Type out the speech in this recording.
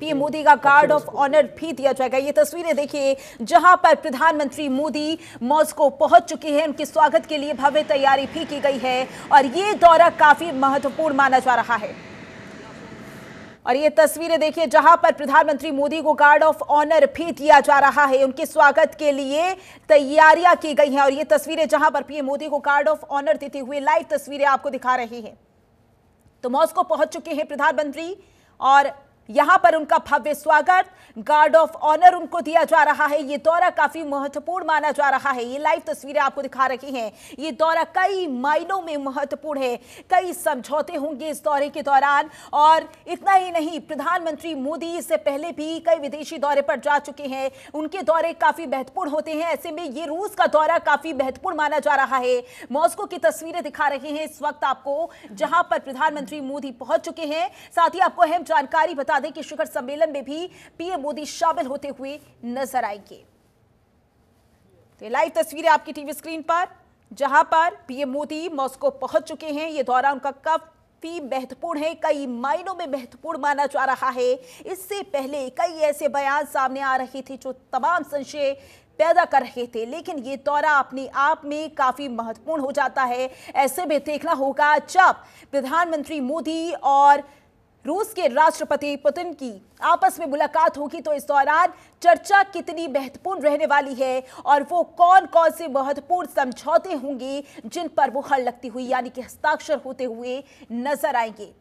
PM Modi का guard अच्छा, of honour भी दिया जाएगा ये तस्वीरें देखिए जहां पर प्रधानमंत्री मोदी मॉस्को पहुंच चुके हैं उनके स्वागत के लिए भव्य तैयारी भी की गई है और ये दौरा काफी महत्वपूर्ण माना जा रहा है और ये तस्वीरें देखिए जहां पर प्रधानमंत्री मोदी को गार्ड ऑफ ऑनर भी दिया जा रहा है उनके स्वागत के लिए तैयारियां की गई हैं और ये तस्वीरें जहां पर पीएम मोदी को गार्ड ऑफ ऑनर देते हुए लाइव तस्वीरें आपको दिखा रही हैं तो मॉस्को पहुंच चुके हैं प्रधानमंत्री और यहां पर उनका भव्य स्वागत गार्ड ऑफ ऑनर उनको दिया जा रहा है ये दौरा काफी महत्वपूर्ण माना जा रहा है ये लाइव तस्वीरें आपको दिखा रही हैं ये दौरा कई मायनों में महत्वपूर्ण है कई समझौते होंगे इस दौरे के दौरान और इतना ही नहीं प्रधानमंत्री मोदी इससे पहले भी कई विदेशी दौरे पर जा चुके हैं उनके दौरे काफी महत्वपूर्ण होते हैं ऐसे में ये रूस का दौरा काफी महत्वपूर्ण माना जा रहा है मॉस्को की तस्वीरें दिखा रहे हैं इस वक्त आपको जहां पर प्रधानमंत्री मोदी पहुंच चुके हैं साथ ही आपको अहम जानकारी बता बता दें कि शिखर सम्मेलन में भी पीएम मोदी शामिल होते हुए नजर आएंगे तो लाइव तस्वीरें आपकी टीवी स्क्रीन पर जहां पर पीएम मोदी मॉस्को पहुंच चुके हैं ये दौरा उनका कब महत्वपूर्ण है कई मायनों में महत्वपूर्ण माना जा रहा है इससे पहले कई ऐसे बयान सामने आ रहे थे जो तमाम संशय पैदा कर रहे थे लेकिन ये दौरा अपने आप में काफ़ी महत्वपूर्ण हो जाता है ऐसे में देखना होगा जब प्रधानमंत्री मोदी और रूस के राष्ट्रपति पुतिन की आपस में मुलाकात होगी तो इस दौरान चर्चा कितनी महत्वपूर्ण रहने वाली है और वो कौन कौन से महत्वपूर्ण समझौते होंगे जिन पर वो हर लगती हुई यानी कि हस्ताक्षर होते हुए नजर आएंगे